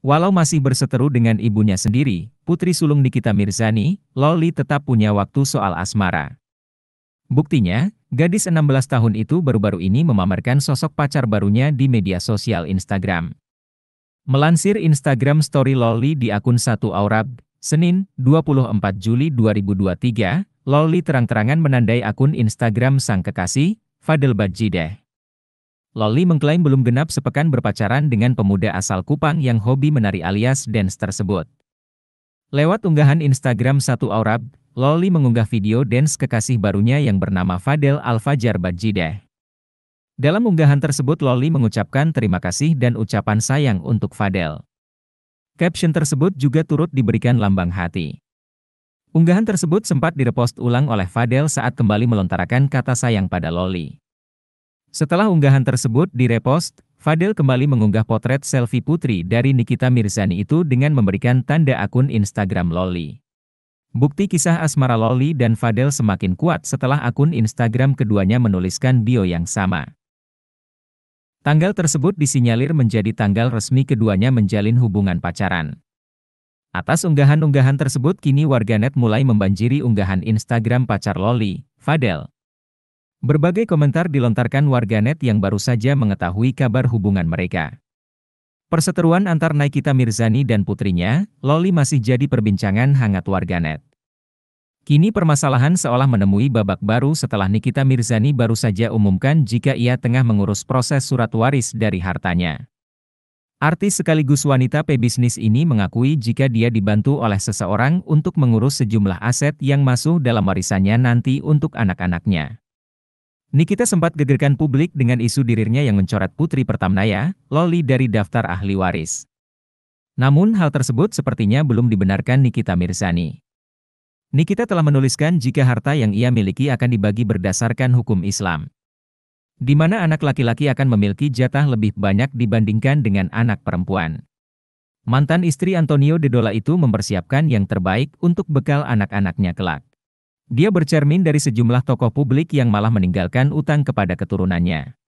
Walau masih berseteru dengan ibunya sendiri, putri sulung Nikita Mirzani, Loli tetap punya waktu soal asmara. Buktinya, gadis 16 tahun itu baru-baru ini memamerkan sosok pacar barunya di media sosial Instagram. Melansir Instagram story Loli di akun 1 Aurab, Senin, 24 Juli 2023, Loli terang-terangan menandai akun Instagram sang kekasih, Fadel Bajideh. Loli mengklaim belum genap sepekan berpacaran dengan pemuda asal Kupang yang hobi menari alias dance tersebut. Lewat unggahan Instagram satu Aurab, Loli mengunggah video dance kekasih barunya yang bernama Fadel Al-Fajar Bajideh. Dalam unggahan tersebut Loli mengucapkan terima kasih dan ucapan sayang untuk Fadel. Caption tersebut juga turut diberikan lambang hati. Unggahan tersebut sempat direpost ulang oleh Fadel saat kembali melontarkan kata sayang pada Loli. Setelah unggahan tersebut direpost, Fadel kembali mengunggah potret selfie putri dari Nikita Mirzani itu dengan memberikan tanda akun Instagram Loli. Bukti kisah asmara Loli dan Fadel semakin kuat setelah akun Instagram keduanya menuliskan bio yang sama. Tanggal tersebut disinyalir menjadi tanggal resmi keduanya menjalin hubungan pacaran. Atas unggahan-unggahan tersebut kini warganet mulai membanjiri unggahan Instagram pacar Loli, Fadel, Berbagai komentar dilontarkan warganet yang baru saja mengetahui kabar hubungan mereka. Perseteruan antar Nikita Mirzani dan putrinya, Loli masih jadi perbincangan hangat warganet. Kini permasalahan seolah menemui babak baru setelah Nikita Mirzani baru saja umumkan jika ia tengah mengurus proses surat waris dari hartanya. Artis sekaligus wanita pebisnis ini mengakui jika dia dibantu oleh seseorang untuk mengurus sejumlah aset yang masuk dalam warisannya nanti untuk anak-anaknya. Nikita sempat gegerkan publik dengan isu dirinya yang mencoret Putri Pertamnaya, Loli dari daftar ahli waris. Namun hal tersebut sepertinya belum dibenarkan Nikita Mirzani. Nikita telah menuliskan jika harta yang ia miliki akan dibagi berdasarkan hukum Islam. Di mana anak laki-laki akan memiliki jatah lebih banyak dibandingkan dengan anak perempuan. Mantan istri Antonio De itu mempersiapkan yang terbaik untuk bekal anak-anaknya kelak. Dia bercermin dari sejumlah tokoh publik yang malah meninggalkan utang kepada keturunannya.